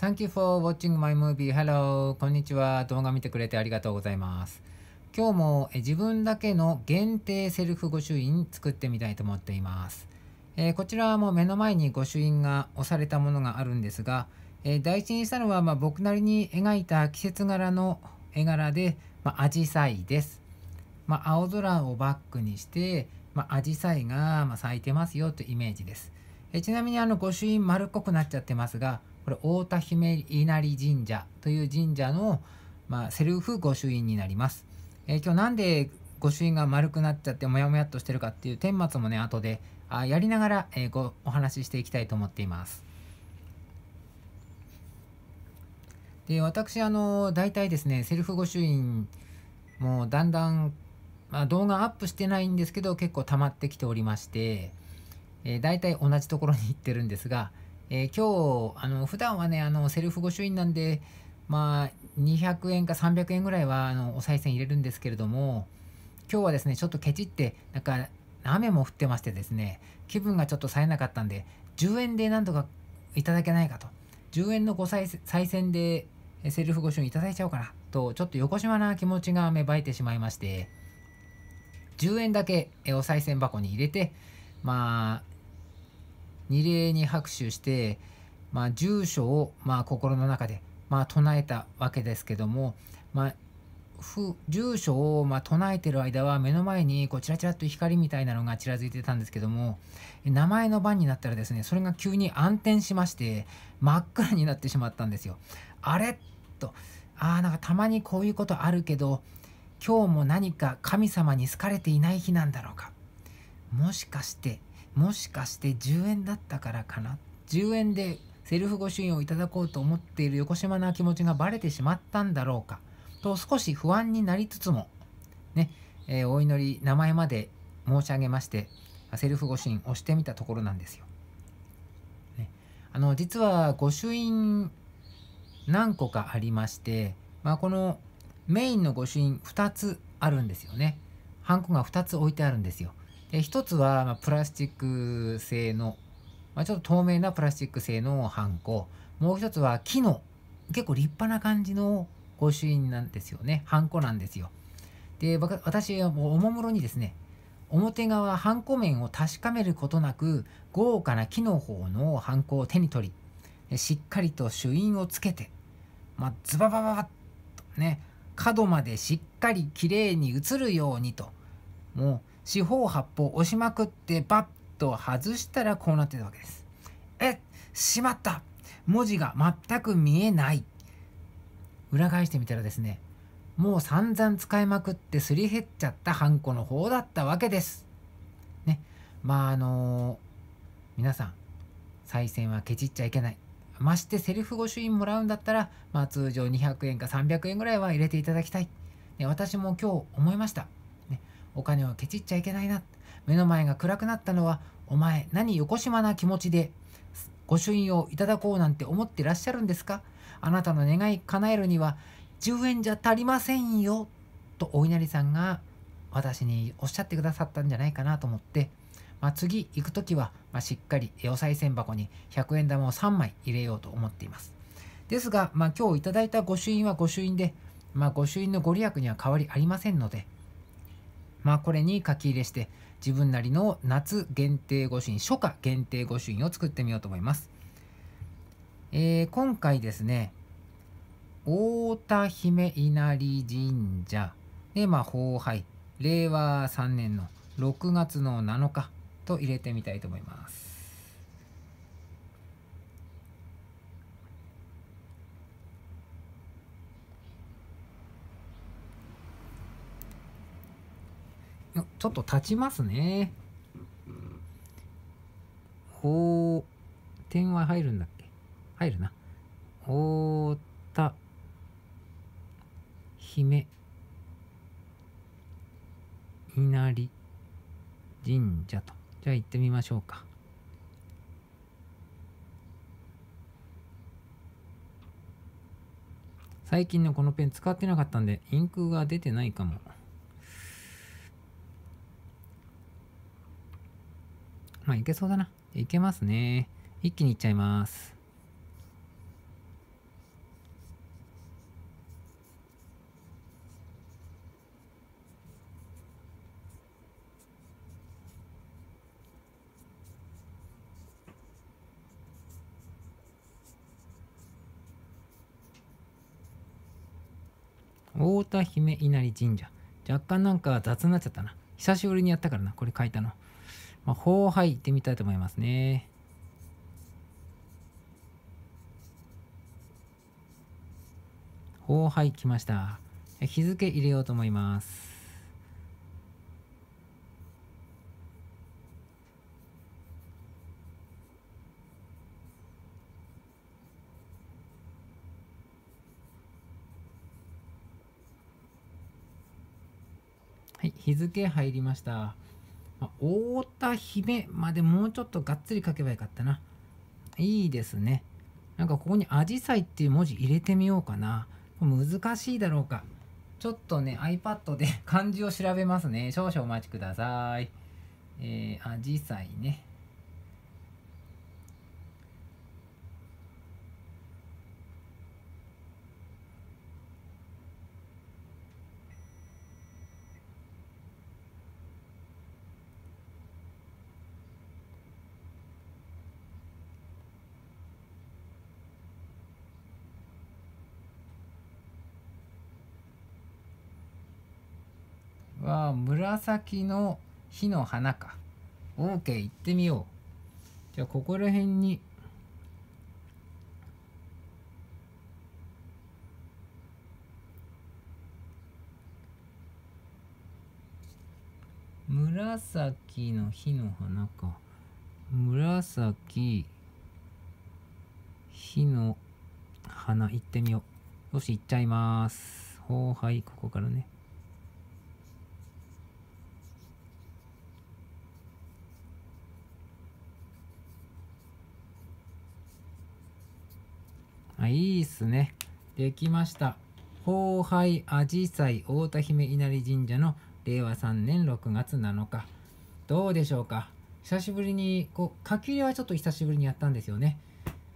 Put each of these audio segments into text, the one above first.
Thank you for watching my movie. Hello. こんにちは。動画見てくれてありがとうございます。今日も自分だけの限定セルフ御朱印作ってみたいと思っています。えー、こちらはもう目の前に御朱印が押されたものがあるんですが、えー、第にしたのはま僕なりに描いた季節柄の絵柄で、まあ、アジサイです。まあ、青空をバックにして、まあ、アジサイがま咲いてますよというイメージです。えー、ちなみにあの御朱印丸っこくなっちゃってますが、これ太田姫稲荷神社という神社の、まあ、セルフ御朱印になります、えー、今日なんで御朱印が丸くなっちゃってモヤモヤっとしてるかっていう顛末もね後であやりながら、えー、ごお話ししていきたいと思っていますで私あの大体ですねセルフ御朱印もうだんだん、まあ、動画アップしてないんですけど結構溜まってきておりまして、えー、大体同じところに行ってるんですがえー、今日、あの、普段はね、あの、セルフ御朱印なんで、まあ、200円か300円ぐらいは、あの、お賽銭入れるんですけれども、今日はですね、ちょっとケチって、なんか、雨も降ってましてですね、気分がちょっと冴えなかったんで、10円でなんとかいただけないかと。10円のご再選でセルフご朱印いただいちゃおうかなと、ちょっと横島な気持ちが芽生えてしまいまして、10円だけお賽銭箱に入れて、まあ、二礼に拍手して、まあ、住所を、まあ、心の中で、まあ、唱えたわけですけども、まあ、住所を、まあ、唱えてる間は目の前にこうチラチラっと光みたいなのがちらついてたんですけども名前の番になったらですねそれが急に暗転しまして真っ暗になってしまったんですよ。あれとあなんかたまにこういうことあるけど今日も何か神様に好かれていない日なんだろうかもしかしてもしかして10円だったからかな10円でセルフ御朱印をいただこうと思っている横島な気持ちがバレてしまったんだろうかと少し不安になりつつもね、えー、お祈り名前まで申し上げましてセルフ御朱印をしてみたところなんですよ。ね、あの実は御朱印何個かありまして、まあ、このメインの御朱印2つあるんですよね。ハンコが2つ置いてあるんですよ。で一つは、まプラスチック製の、まあ、ちょっと透明なプラスチック製のハンコもう一つは木の結構立派な感じの御朱印なんですよねハンコなんですよで私はもうおもむろにですね表側ハンコ面を確かめることなく豪華な木の方のハンコを手に取りしっかりと朱印をつけて、まあ、ズババババッとね角までしっかりきれいに写るようにともう四方八方押しまくってバッと外したらこうなってたわけです。えしまった文字が全く見えない裏返してみたらですねもう散々使いまくってすり減っちゃったハンコの方だったわけです。ね。まああのー、皆さん再選はケチっちゃいけない。ましてセルフ御朱印もらうんだったら、まあ、通常200円か300円ぐらいは入れていただきたい。ね、私も今日思いました。お金をケチっちゃいけないな。目の前が暗くなったのは、お前何よこしまな気持ちで、御朱印をいただこうなんて思ってらっしゃるんですかあなたの願い叶えるには、10円じゃ足りませんよ。とお稲荷さんが私におっしゃってくださったんじゃないかなと思って、まあ、次行く時は、まあ、しっかりお賽銭箱に100円玉を3枚入れようと思っています。ですが、まあ、今日いただいた御朱印は御朱印で、まあ、御朱印のご利益には変わりありませんので、まあこれに書き入れして自分なりの夏限定御朱印初夏限定御朱印を作ってみようと思います、えー、今回ですね太田姫稲荷神社でまあ拝令和3年の6月の7日と入れてみたいと思いますちょっと立ちますね。おー、点は入るんだっけ入るな。おーた、姫、稲荷神社と。じゃあ行ってみましょうか。最近のこのペン使ってなかったんで、インクが出てないかも。まあ、いけそうだな。いけますね。一気にいっちゃいます。太田姫稲荷神社。若干なんか雑になっちゃったな。久しぶりにやったからな、これ書いたの。まあ、法杯行ってみたいと思いますね。法杯きました。日付入れようと思います。はい、日付入りました。まあ、太田姫までもうちょっとがっつり書けばよかったな。いいですね。なんかここにアジサイっていう文字入れてみようかな。難しいだろうか。ちょっとね、iPad で 漢字を調べますね。少々お待ちください。えー、アジサイね。は紫の火の花か OK 行ってみようじゃあここら辺に紫の火の花か紫火の花行ってみようよし行っちゃいますほうはいここからねいいっすね。できました。宝輩あじさい太田姫稲荷神社の令和3年6月7日。どうでしょうか。久しぶりに、こう、書き入れはちょっと久しぶりにやったんですよね。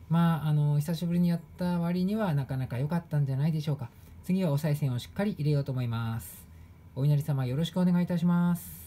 まあ、あの、久しぶりにやった割にはなかなか良かったんじゃないでしょうか。次はお賽銭をしっかり入れようと思います。お稲荷様よろしくお願いいたします。